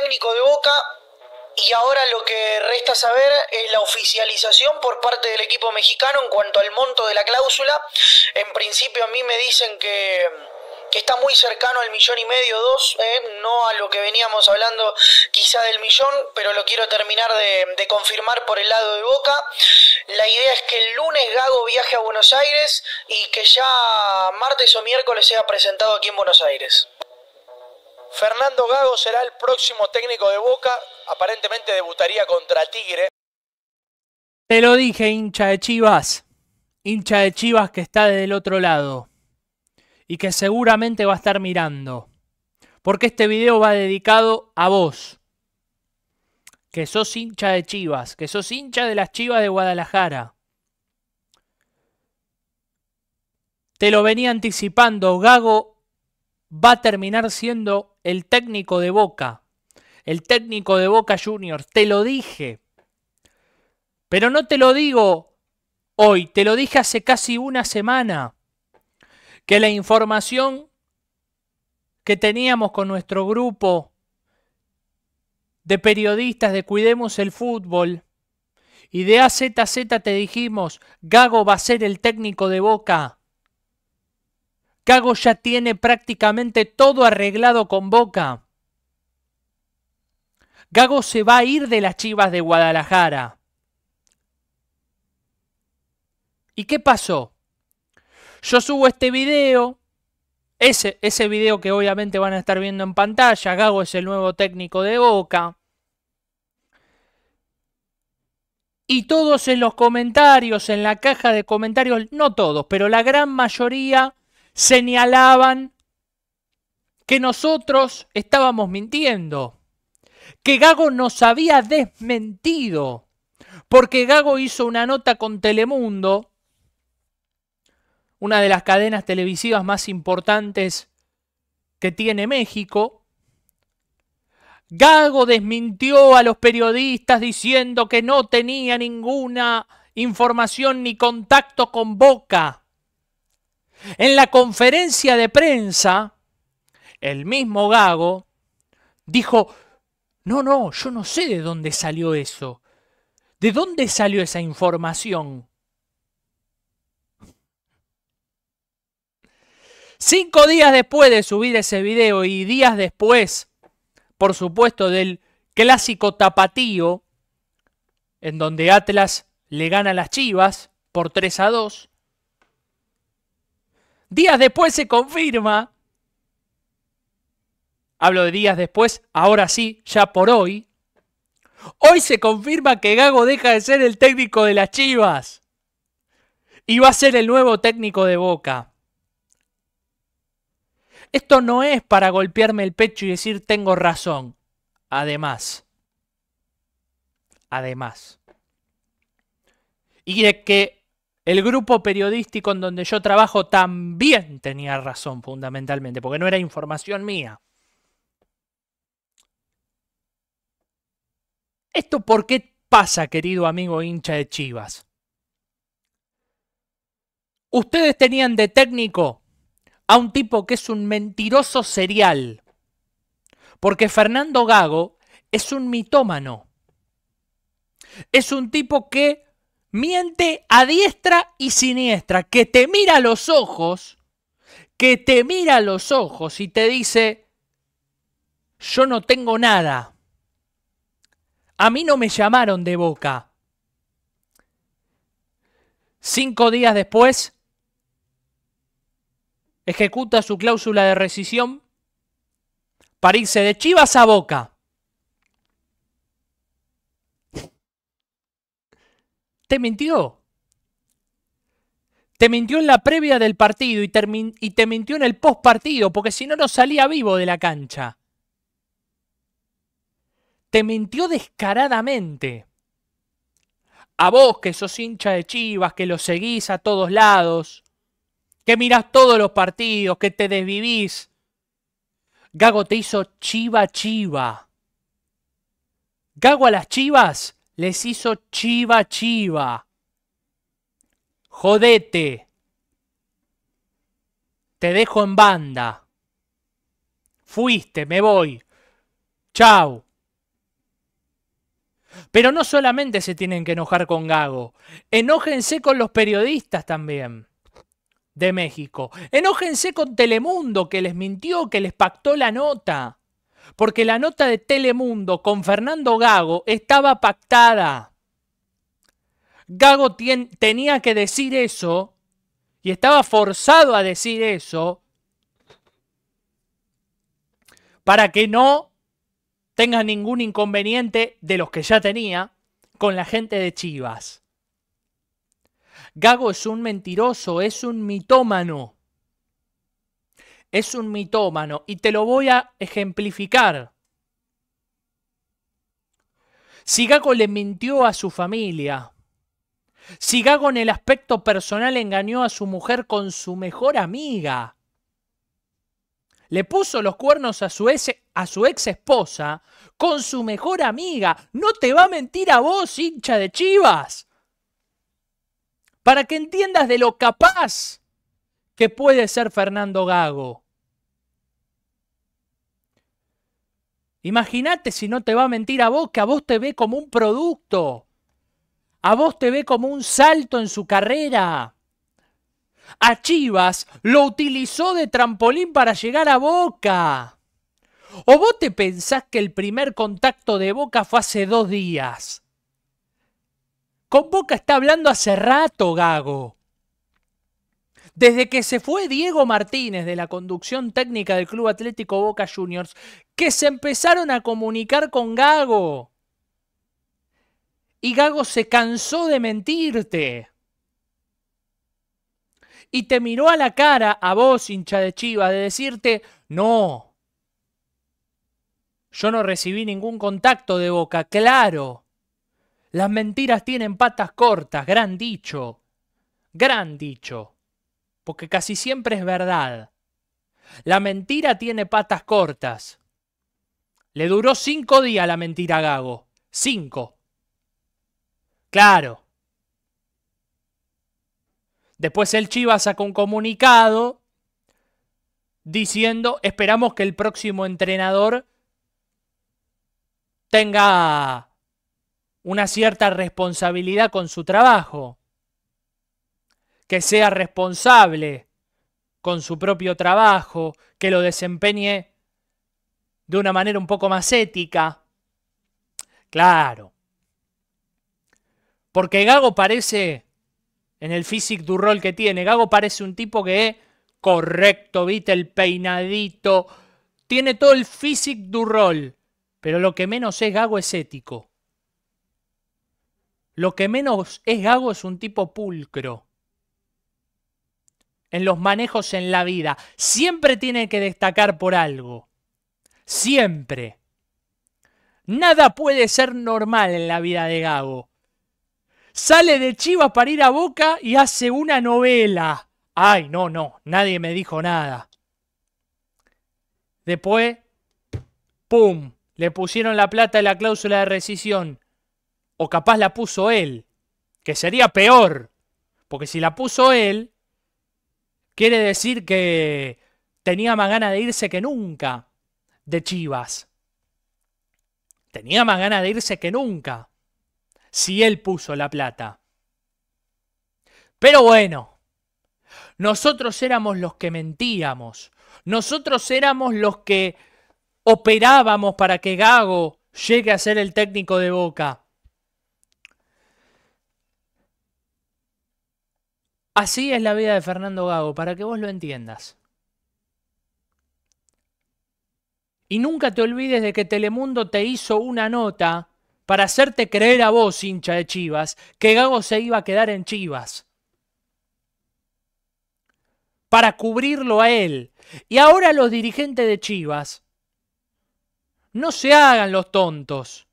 técnico de Boca y ahora lo que resta saber es la oficialización por parte del equipo mexicano en cuanto al monto de la cláusula. En principio a mí me dicen que, está muy cercano al millón y medio, dos, ¿eh? no a lo que veníamos hablando quizá del millón, pero lo quiero terminar de, de confirmar por el lado de Boca. La idea es que el lunes Gago viaje a Buenos Aires y que ya martes o miércoles sea presentado aquí en Buenos Aires. Fernando Gago será el próximo técnico de Boca, aparentemente debutaría contra Tigre. Te lo dije, hincha de Chivas, hincha de Chivas que está del otro lado y que seguramente va a estar mirando, porque este video va dedicado a vos, que sos hincha de Chivas, que sos hincha de las Chivas de Guadalajara. Te lo venía anticipando, Gago va a terminar siendo el técnico de Boca, el técnico de Boca Juniors, te lo dije. Pero no te lo digo hoy, te lo dije hace casi una semana, que la información que teníamos con nuestro grupo de periodistas de Cuidemos el Fútbol y de AZZ te dijimos, Gago va a ser el técnico de Boca. Gago ya tiene prácticamente todo arreglado con Boca. Gago se va a ir de las Chivas de Guadalajara. ¿Y qué pasó? Yo subo este video, ese, ese video que obviamente van a estar viendo en pantalla, Gago es el nuevo técnico de Boca. Y todos en los comentarios, en la caja de comentarios, no todos, pero la gran mayoría señalaban que nosotros estábamos mintiendo, que Gago nos había desmentido, porque Gago hizo una nota con Telemundo, una de las cadenas televisivas más importantes que tiene México. Gago desmintió a los periodistas diciendo que no tenía ninguna información ni contacto con Boca en la conferencia de prensa, el mismo Gago dijo, no, no, yo no sé de dónde salió eso. ¿De dónde salió esa información? Cinco días después de subir ese video y días después, por supuesto, del clásico tapatío, en donde Atlas le gana a las Chivas por 3 a 2, Días después se confirma. Hablo de días después, ahora sí, ya por hoy. Hoy se confirma que Gago deja de ser el técnico de las Chivas. Y va a ser el nuevo técnico de Boca. Esto no es para golpearme el pecho y decir tengo razón. Además. Además. Y de que el grupo periodístico en donde yo trabajo también tenía razón fundamentalmente, porque no era información mía. ¿Esto por qué pasa, querido amigo hincha de Chivas? Ustedes tenían de técnico a un tipo que es un mentiroso serial, porque Fernando Gago es un mitómano. Es un tipo que miente a diestra y siniestra, que te mira a los ojos, que te mira a los ojos y te dice, yo no tengo nada, a mí no me llamaron de boca. Cinco días después, ejecuta su cláusula de rescisión para irse de Chivas a Boca. te mintió. Te mintió en la previa del partido y, te mintió en el post partido, porque si no, no salía vivo de la cancha. Te mintió descaradamente. A vos que sos hincha de Chivas, que lo seguís a todos lados, que mirás todos los partidos, que te desvivís. Gago te hizo chiva chiva. Gago a las chivas les hizo chiva chiva. Jodete. Te dejo en banda. Fuiste, me voy. Chau. Pero no solamente se tienen que enojar con Gago, enójense con los periodistas también de México. Enójense con Telemundo que les mintió, que les pactó la nota porque la nota de Telemundo con Fernando Gago estaba pactada. Gago tenía que decir eso y estaba forzado a decir eso para que no tenga ningún inconveniente de los que ya tenía con la gente de Chivas. Gago es un mentiroso, es un mitómano es un mitómano y te lo voy a ejemplificar. Si Gago le mintió a su familia, si Gago en el aspecto personal engañó a su mujer con su mejor amiga, le puso los cuernos a su, a su ex esposa con su mejor amiga, no te va a mentir a vos, hincha de chivas. Para que entiendas de lo capaz que puede ser Fernando Gago. Imagínate si no te va a mentir a vos, que a vos te ve como un producto. A vos te ve como un salto en su carrera. A Chivas lo utilizó de trampolín para llegar a Boca. ¿O vos te pensás que el primer contacto de Boca fue hace dos días? Con Boca está hablando hace rato, Gago. Desde que se fue Diego Martínez de la conducción técnica del Club Atlético Boca Juniors, que se empezaron a comunicar con Gago. Y Gago se cansó de mentirte. Y te miró a la cara a vos, hincha de Chivas, de decirte, no, yo no recibí ningún contacto de Boca, claro. Las mentiras tienen patas cortas, gran dicho. Gran dicho porque casi siempre es verdad. La mentira tiene patas cortas. Le duró cinco días la mentira a Gago. Cinco. Claro. Después el Chivas sacó un comunicado diciendo, esperamos que el próximo entrenador tenga una cierta responsabilidad con su trabajo que sea responsable con su propio trabajo, que lo desempeñe de una manera un poco más ética. Claro. Porque Gago parece, en el physique du rol que tiene, Gago parece un tipo que es correcto, viste, el peinadito, tiene todo el physique du rol, pero lo que menos es Gago es ético. Lo que menos es Gago es un tipo pulcro en los manejos en la vida. Siempre tiene que destacar por algo. Siempre. Nada puede ser normal en la vida de Gago. Sale de Chivas para ir a Boca y hace una novela. Ay, no, no, nadie me dijo nada. Después, ¡pum! Le pusieron la plata de la cláusula de rescisión. O capaz la puso él, que sería peor. Porque si la puso él, Quiere decir que tenía más ganas de irse que nunca de Chivas. Tenía más ganas de irse que nunca. Si él puso la plata. Pero bueno, nosotros éramos los que mentíamos. Nosotros éramos los que operábamos para que Gago llegue a ser el técnico de Boca. Así es la vida de Fernando Gago, para que vos lo entiendas. Y nunca te olvides de que Telemundo te hizo una nota para hacerte creer a vos, hincha de Chivas, que Gago se iba a quedar en Chivas. Para cubrirlo a él. Y ahora los dirigentes de Chivas, no se hagan los tontos.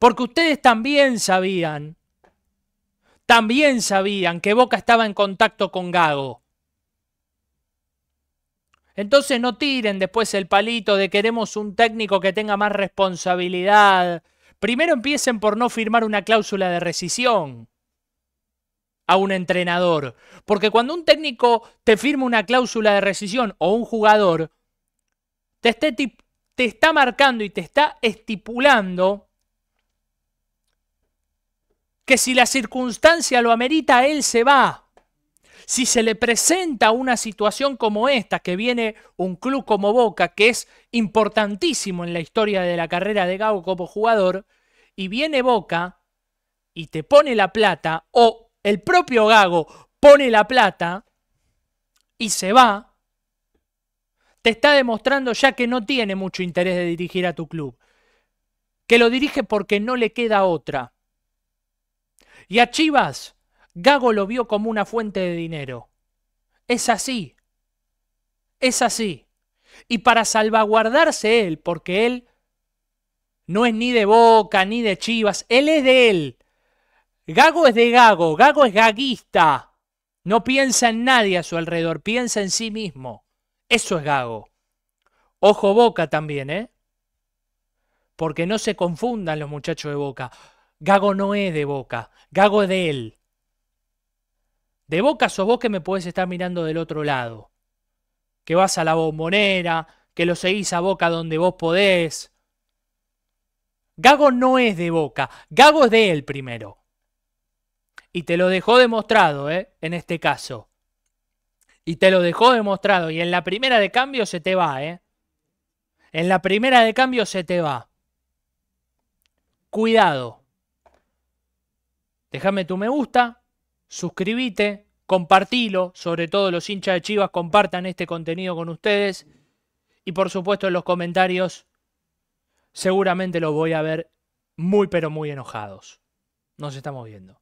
Porque ustedes también sabían también sabían que Boca estaba en contacto con Gago. Entonces no tiren después el palito de queremos un técnico que tenga más responsabilidad. Primero empiecen por no firmar una cláusula de rescisión a un entrenador. Porque cuando un técnico te firma una cláusula de rescisión o un jugador, te, te está marcando y te está estipulando que si la circunstancia lo amerita, él se va. Si se le presenta una situación como esta, que viene un club como Boca, que es importantísimo en la historia de la carrera de Gago como jugador, y viene Boca y te pone la plata, o el propio Gago pone la plata y se va, te está demostrando ya que no tiene mucho interés de dirigir a tu club, que lo dirige porque no le queda otra. Y a Chivas, Gago lo vio como una fuente de dinero. Es así. Es así. Y para salvaguardarse él, porque él no es ni de Boca ni de Chivas, él es de él. Gago es de Gago, Gago es gaguista. No piensa en nadie a su alrededor, piensa en sí mismo. Eso es Gago. Ojo Boca también, ¿eh? Porque no se confundan los muchachos de Boca. Gago no es de Boca, Gago es de él. De Boca sos vos que me podés estar mirando del otro lado. Que vas a la bombonera, que lo seguís a Boca donde vos podés. Gago no es de Boca, Gago es de él primero. Y te lo dejó demostrado, ¿eh? En este caso. Y te lo dejó demostrado. Y en la primera de cambio se te va, ¿eh? En la primera de cambio se te va. Cuidado. Déjame tu me gusta, suscríbete, compartilo, sobre todo los hinchas de Chivas compartan este contenido con ustedes y por supuesto en los comentarios seguramente los voy a ver muy pero muy enojados. Nos estamos viendo.